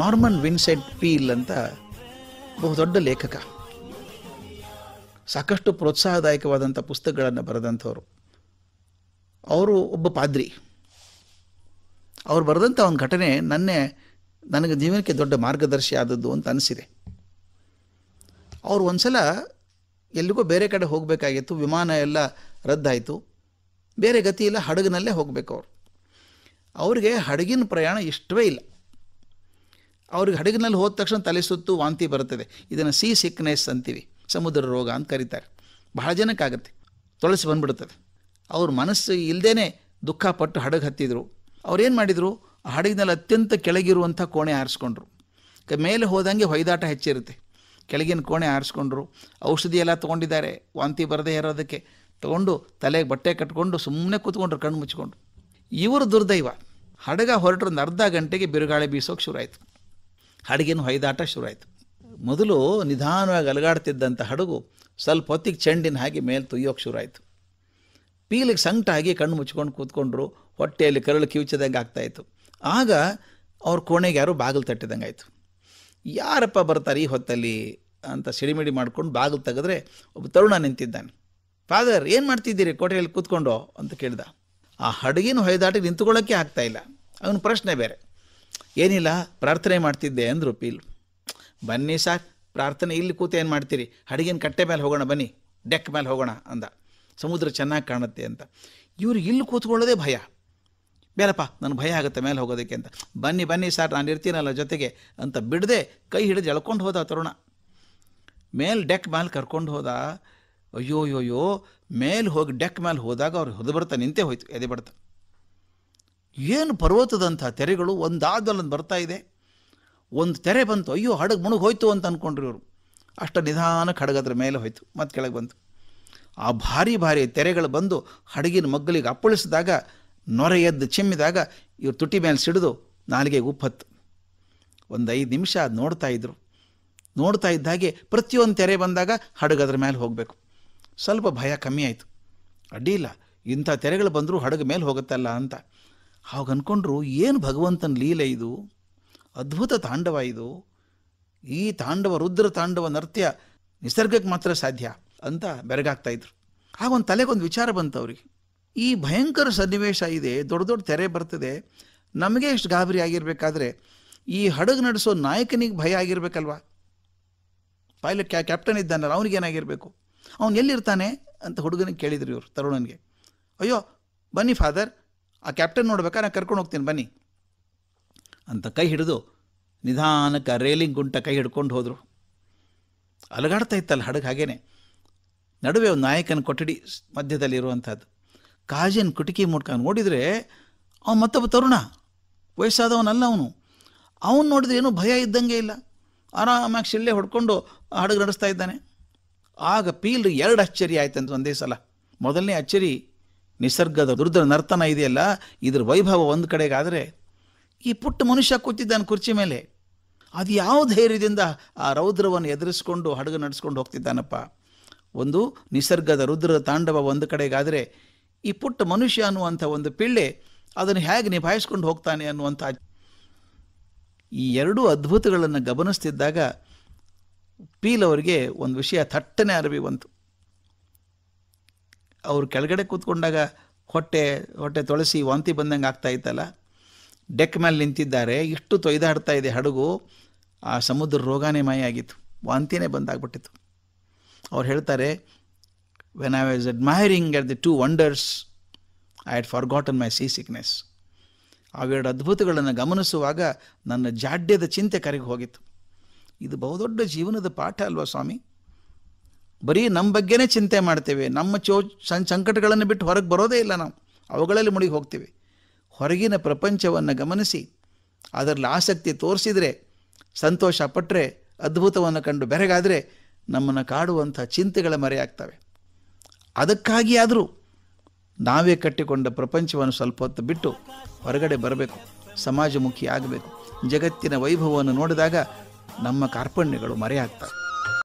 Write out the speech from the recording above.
Norman Vincent peel ಅಂತ ಬಹುದೊಡ್ಡ ಲೇಖಕ ಸಾಕಷ್ಟು ಪ್ರೋತ್ಸಾಹದಾಯಕವಾದಂಥ ಪುಸ್ತಕಗಳನ್ನು ಬರೆದಂಥವ್ರು ಅವರು ಒಬ್ಬ ಪಾದ್ರಿ ಅವ್ರು ಬರೆದಂಥ ಒಂದು ಘಟನೆ ನನ್ನೆ ನನಗೆ ಜೀವನಕ್ಕೆ ದೊಡ್ಡ ಮಾರ್ಗದರ್ಶಿ ಆದದ್ದು ಅಂತ ಅನಿಸಿದೆ ಅವರು ಒಂದು ಸಲ ಎಲ್ಲಿಗೋ ಬೇರೆ ಕಡೆ ಹೋಗಬೇಕಾಗಿತ್ತು ವಿಮಾನ ಎಲ್ಲ ರದ್ದಾಯಿತು ಬೇರೆ ಗತಿ ಇಲ್ಲ ಹಡಗಿನಲ್ಲೇ ಹೋಗಬೇಕು ಅವರು ಅವರಿಗೆ ಹಡಗಿನ ಪ್ರಯಾಣ ಇಷ್ಟವೇ ಇಲ್ಲ ಅವ್ರಿಗೆ ಹಡಗಿನಲ್ಲಿ ಹೋದ ತಕ್ಷಣ ತಲೆ ಸುತ್ತು ವಾಂತಿ ಬರುತ್ತದೆ ಇದನ್ನು ಸೀ ಸಿಕ್ನೆಸ್ ಅಂತೀವಿ ಸಮುದ್ರ ರೋಗ ಅಂತ ಕರೀತಾರೆ ಬಹಳ ಜನಕ್ಕಾಗುತ್ತೆ ತೊಳಸಿ ಬಂದ್ಬಿಡುತ್ತದೆ ಅವ್ರ ಮನಸ್ಸು ಇಲ್ಲದೇ ದುಃಖ ಪಟ್ಟು ಹಡಗು ಹತ್ತಿದ್ರು ಅವ್ರೇನು ಮಾಡಿದರು ಆ ಹಡಗಿನಲ್ಲಿ ಅತ್ಯಂತ ಕೆಳಗಿರುವಂಥ ಕೋಣೆ ಆರಿಸ್ಕೊಂಡ್ರು ಮೇಲೆ ಹೋದಂಗೆ ಹೊಯ್ದಾಟ ಹೆಚ್ಚಿರುತ್ತೆ ಕೆಳಗಿನ ಕೋಣೆ ಆರಿಸ್ಕೊಂಡ್ರು ಔಷಧಿ ಎಲ್ಲ ತೊಗೊಂಡಿದ್ದಾರೆ ವಾಂತಿ ಬರದೇ ಇರೋದಕ್ಕೆ ತೊಗೊಂಡು ತಲೆಗೆ ಬಟ್ಟೆ ಕಟ್ಕೊಂಡು ಸುಮ್ಮನೆ ಕೂತ್ಕೊಂಡ್ರು ಕಣ್ಣು ಮುಚ್ಕೊಂಡು ಇವರು ದುರ್ದೈವ ಹಡಗ ಹೊರಟ್ರೊಂದು ಅರ್ಧ ಗಂಟೆಗೆ ಬಿರುಗಾಳಿ ಬೀಸೋಕೆ ಶುರು ಆಯಿತು ಹಡಗಿನ ಹೊಯ್ದಾಟ ಶುರುವಾಯಿತು ಮೊದಲು ನಿಧಾನವಾಗಿ ಅಲಗಾಡ್ತಿದ್ದಂಥ ಹಡಗು ಸ್ವಲ್ಪ ಹೊತ್ತಿಗೆ ಚೆಂಡಿನ ಹಾಗೆ ಮೇಲೆ ತುಯ್ಯೋಕೆ ಶುರುವಾಯಿತು ಪೀಲಿಗೆ ಸಂಕಟಾಗಿ ಕಣ್ಣು ಮುಚ್ಕೊಂಡು ಕೂತ್ಕೊಂಡ್ರು ಹೊಟ್ಟೆಯಲ್ಲಿ ಕರಳು ಕಿವಿಚಿದಂಗೆ ಆಗ್ತಾಯಿತ್ತು ಆಗ ಅವ್ರ ಕೋಣೆಗೆ ಯಾರು ಬಾಗಿಲು ತಟ್ಟಿದಂಗೆ ಆಯಿತು ಯಾರಪ್ಪ ಬರ್ತಾರೆ ಈ ಹೊತ್ತಲ್ಲಿ ಅಂತ ಸಿಡಿಮಿಡಿ ಮಾಡ್ಕೊಂಡು ಬಾಗಿಲು ತೆಗೆದ್ರೆ ಒಬ್ಬ ತರುಣ ನಿಂತಿದ್ದಾನೆ ಫಾದರ್ ಏನು ಮಾಡ್ತಿದ್ದೀರಿ ಕೋಟೆಯಲ್ಲಿ ಕೂತ್ಕೊಂಡು ಅಂತ ಕೇಳಿದ ಆ ಹಡಗಿನ ಹೊಯ್ದಾಟಿಗೆ ನಿಂತ್ಕೊಳ್ಳೋಕ್ಕೆ ಆಗ್ತಾಯಿಲ್ಲ ಅವನ ಪ್ರಶ್ನೆ ಬೇರೆ ಏನಿಲ್ಲ ಪ್ರಾರ್ಥನೆ ಮಾಡ್ತಿದ್ದೆ ಅಂದರು ಪೀಲ್ ಬನ್ನಿ ಸಾರ್ ಪ್ರಾರ್ಥನೆ ಇಲ್ಲಿ ಕೂತು ಏನು ಮಾಡ್ತೀರಿ ಹಡಗಿನ ಕಟ್ಟೆ ಮೇಲೆ ಹೋಗೋಣ ಬನ್ನಿ ಡೆಕ್ ಮೇಲೆ ಹೋಗೋಣ ಅಂದ ಸಮುದ್ರ ಚೆನ್ನಾಗಿ ಕಾಣುತ್ತೆ ಅಂತ ಇವರು ಇಲ್ಲಿ ಕೂತ್ಕೊಳ್ಳೋದೇ ಭಯ ಬೇಡಪ್ಪ ನನಗೆ ಭಯ ಆಗುತ್ತೆ ಮೇಲೆ ಹೋಗೋದಕ್ಕೆ ಅಂತ ಬನ್ನಿ ಬನ್ನಿ ಸರ್ ನಾನು ಇರ್ತೀನಲ್ಲ ಜೊತೆಗೆ ಅಂತ ಬಿಡದೆ ಕೈ ಹಿಡಿದು ಎಳ್ಕೊಂಡು ಹೋದ ತರುಣ ಮೇಲೆ ಡೆಕ್ ಮೇಲೆ ಕರ್ಕೊಂಡು ಹೋದ ಅಯ್ಯೋ ಅಯ್ಯೋ ಮೇಲೆ ಹೋಗಿ ಡೆಕ್ ಮೇಲೆ ಹೋದಾಗ ಅವ್ರು ಹೊದ ಬರ್ತಾ ನಿಂತೆ ಹೋಯ್ತು ಎದೆ ಬರ್ತಾ ಏನು ಪರ್ವತದಂಥ ತೆರೆಗಳು ಒಂದಾದಲ್ಲೊಂದು ಬರ್ತಾ ಇದೆ ಒಂದು ತೆರೆ ಬಂತು ಅಯ್ಯೋ ಹಡಗು ಮುಣುಗು ಹೋಯ್ತು ಅಂತ ಅಂದ್ಕೊಂಡ್ರು ಇವರು ಅಷ್ಟು ನಿಧಾನಕ್ಕೆ ಹಡಗದ್ರ ಮೇಲೆ ಹೋಯ್ತು ಮತ್ತು ಕೆಳಗೆ ಬಂತು ಆ ಭಾರಿ ಭಾರಿ ತೆರೆಗಳು ಬಂದು ಹಡಗಿನ ಮಗ್ಗಲಿಗೆ ಅಪ್ಪಳಿಸಿದಾಗ ನೊರೆ ಎದ್ದು ಚಿಮ್ಮಿದಾಗ ಇವ್ರು ತುಟಿ ಮೇಲೆ ಸಿಡಿದು ನಾಲಿಗೆ ಉಪ್ಪತ್ತು ಒಂದು ಐದು ನಿಮಿಷ ಅದು ನೋಡ್ತಾ ಇದ್ರು ನೋಡ್ತಾ ಇದ್ದಾಗೆ ಪ್ರತಿಯೊಂದು ತೆರೆ ಬಂದಾಗ ಹಡಗದ್ರ ಮೇಲೆ ಹೋಗಬೇಕು ಸ್ವಲ್ಪ ಭಯ ಕಮ್ಮಿ ಆಯಿತು ಇಲ್ಲ ಇಂಥ ತೆರೆಗಳು ಬಂದರೂ ಹಡಗು ಮೇಲೆ ಹೋಗುತ್ತಲ್ಲ ಅಂತ ಅಂದ್ಕೊಂಡ್ರು ಏನು ಭಗವಂತನ ಲೀಲೆ ಇದು ಅದ್ಭುತ ತಾಂಡವ ಇದು ಈ ತಾಂಡವ ರುದ್ರ ತಾಂಡವ ನೃತ್ಯ ನಿಸರ್ಗಕ್ಕೆ ಮಾತ್ರ ಸಾಧ್ಯ ಅಂತ ಬೆರಗಾಗ್ತಾ ಇದ್ರು ಹಾಗೊಂದು ತಲೆಗೊಂದು ವಿಚಾರ ಬಂತು ಅವ್ರಿಗೆ ಈ ಭಯಂಕರ ಸನ್ನಿವೇಶ ಇದೆ ದೊಡ್ಡ ದೊಡ್ಡ ತೆರೆ ಬರ್ತದೆ ನಮಗೆ ಎಷ್ಟು ಗಾಬರಿ ಆಗಿರಬೇಕಾದ್ರೆ ಈ ಹಡಗು ನಡೆಸೋ ನಾಯಕನಿಗೆ ಭಯ ಆಗಿರಬೇಕಲ್ವಾ ಪೈಲಟ್ ಕ್ಯಾ ಕ್ಯಾಪ್ಟನ್ ಇದ್ದಾನಲ್ಲ ಅವನಿಗೇನಾಗಿರಬೇಕು ಅವನು ಎಲ್ಲಿರ್ತಾನೆ ಅಂತ ಹುಡುಗನಿಗೆ ಕೇಳಿದ್ರು ಇವರು ತರುಣನಿಗೆ ಅಯ್ಯೋ ಬನ್ನಿ ಫಾದರ್ ಆ ಕ್ಯಾಪ್ಟನ್ ನೋಡ್ಬೇಕಾ ನಾನು ಕರ್ಕೊಂಡು ಹೋಗ್ತೀನಿ ಬನ್ನಿ ಅಂತ ಕೈ ಹಿಡಿದು ನಿಧಾನಕ್ಕೆ ರೇಲಿಂಗ್ ಗುಂಟ ಕೈ ಹಿಡ್ಕೊಂಡು ಹೋದರು ಅಲಗಾಡ್ತಾ ಇತ್ತಲ್ಲ ಹಡಗು ಹಾಗೇನೆ ನಡುವೆ ಒಂದು ನಾಯಕನ ಕೊಠಡಿ ಮಧ್ಯದಲ್ಲಿ ಇರುವಂಥದ್ದು ಕಾಜಿನ ಕಿಟಕಿ ಮುಟ್ಕ ನೋಡಿದರೆ ಅವನು ಮತ್ತೊಬ್ಬ ತರುಣ ವಯಸ್ಸಾದವನಲ್ಲ ಅವನು ಅವನು ನೋಡಿದ್ರೆ ಏನೂ ಭಯ ಇದ್ದಂಗೆ ಇಲ್ಲ ಆರಾಮಾಗಿ ಶಿಲ್ಲೆ ಹೊಡ್ಕೊಂಡು ಹಡಗು ನಡೆಸ್ತಾ ಇದ್ದಾನೆ ಆಗ ಪೀಲ್ ಎರಡು ಅಚ್ಚರಿ ಆಯ್ತಂತ ಒಂದೇ ಸಲ ಮೊದಲನೇ ಅಚ್ಚರಿ ನಿಸರ್ಗದ ರುದ್ರ ನರ್ತನ ಇದೆಯಲ್ಲ ಇದ್ರ ವೈಭವ ಒಂದು ಕಡೆಗಾದರೆ ಈ ಪುಟ್ಟ ಮನುಷ್ಯ ಕೂತಿದ್ದಾನೆ ಕುರ್ಚಿ ಮೇಲೆ ಅದು ಯಾವ ಧೈರ್ಯದಿಂದ ಆ ರೌದ್ರವನ್ನು ಎದುರಿಸ್ಕೊಂಡು ಹಡಗು ನಡೆಸ್ಕೊಂಡು ಹೋಗ್ತಿದ್ದಾನಪ್ಪ ಒಂದು ನಿಸರ್ಗದ ರುದ್ರ ತಾಂಡವ ಒಂದು ಕಡೆಗಾದರೆ ಈ ಪುಟ್ಟ ಮನುಷ್ಯ ಅನ್ನುವಂಥ ಒಂದು ಪಿಳ್ಳೆ ಅದನ್ನು ಹೇಗೆ ನಿಭಾಯಿಸ್ಕೊಂಡು ಹೋಗ್ತಾನೆ ಅನ್ನುವಂಥ ಈ ಎರಡೂ ಅದ್ಭುತಗಳನ್ನು ಗಮನಿಸ್ತಿದ್ದಾಗ ಪೀಲ್ ಅವರಿಗೆ ಒಂದು ವಿಷಯ ಥಟ್ಟನೆ ಅರಿವಿ ಬಂತು ಅವ್ರು ಕೆಳಗಡೆ ಕೂತ್ಕೊಂಡಾಗ ಹೊಟ್ಟೆ ಹೊಟ್ಟೆ ತೊಳಸಿ ವಾಂತಿ ಬಂದಂಗೆ ಆಗ್ತಾ ಇತ್ತಲ್ಲ ಡೆಕ್ ಮೇಲೆ ನಿಂತಿದ್ದಾರೆ ಇಷ್ಟು ತೊಯ್ದಾಡ್ತಾ ಇದೆ ಹಡಗು ಆ ಸಮುದ್ರ ರೋಗಾನೇ ಮಾಯ ಆಗಿತ್ತು ವಾಂತಿನೇ ಬಂದಾಗ್ಬಿಟ್ಟಿತ್ತು ಅವ್ರು ಹೇಳ್ತಾರೆ when I was admiring at the two wonders I had forgotten my sea sickness ಅವೆರಡು ಅದ್ಭುತಗಳನ್ನು ಗಮನಿಸುವಾಗ ನನ್ನ ಜಾಡ್ಯದ ಚಿಂತೆ ಕರೆಗೆ ಹೋಗಿತ್ತು ಇದು ಬಹುದೊಡ್ಡ ಜೀವನದ ಪಾಠ ಅಲ್ವಾ ಸ್ವಾಮಿ ಬರೀ ನಮ್ಮ ಬಗ್ಗೆನೇ ಚಿಂತೆ ಮಾಡ್ತೇವೆ ನಮ್ಮ ಚೋ ಸಂಕಟಗಳನ್ನು ಬಿಟ್ಟು ಹೊರಗೆ ಬರೋದೇ ಇಲ್ಲ ನಾವು ಅವುಗಳಲ್ಲಿ ಮುಳುಗಿ ಹೋಗ್ತೀವಿ ಹೊರಗಿನ ಪ್ರಪಂಚವನ್ನು ಗಮನಿಸಿ ಅದರಲ್ಲಿ ಆಸಕ್ತಿ ತೋರಿಸಿದರೆ ಸಂತೋಷ ಪಟ್ಟರೆ ಅದ್ಭುತವನ್ನು ಕಂಡು ಬೆರಗಾದರೆ ನಮ್ಮನ್ನು ಕಾಡುವಂಥ ಚಿಂತೆಗಳ ಮರೆಯಾಗ್ತವೆ ಅದಕ್ಕಾಗಿಯಾದರೂ ನಾವೇ ಕಟ್ಟಿಕೊಂಡ ಪ್ರಪಂಚವನ್ನು ಸ್ವಲ್ಪ ಹೊತ್ತು ಬಿಟ್ಟು ಹೊರಗಡೆ ಬರಬೇಕು ಸಮಾಜಮುಖಿ ಆಗಬೇಕು ಜಗತ್ತಿನ ವೈಭವವನ್ನು ನೋಡಿದಾಗ ನಮ್ಮ ಕಾರ್ಪಣ್ಯಗಳು ಮರೆಯಾಗ್ತವೆ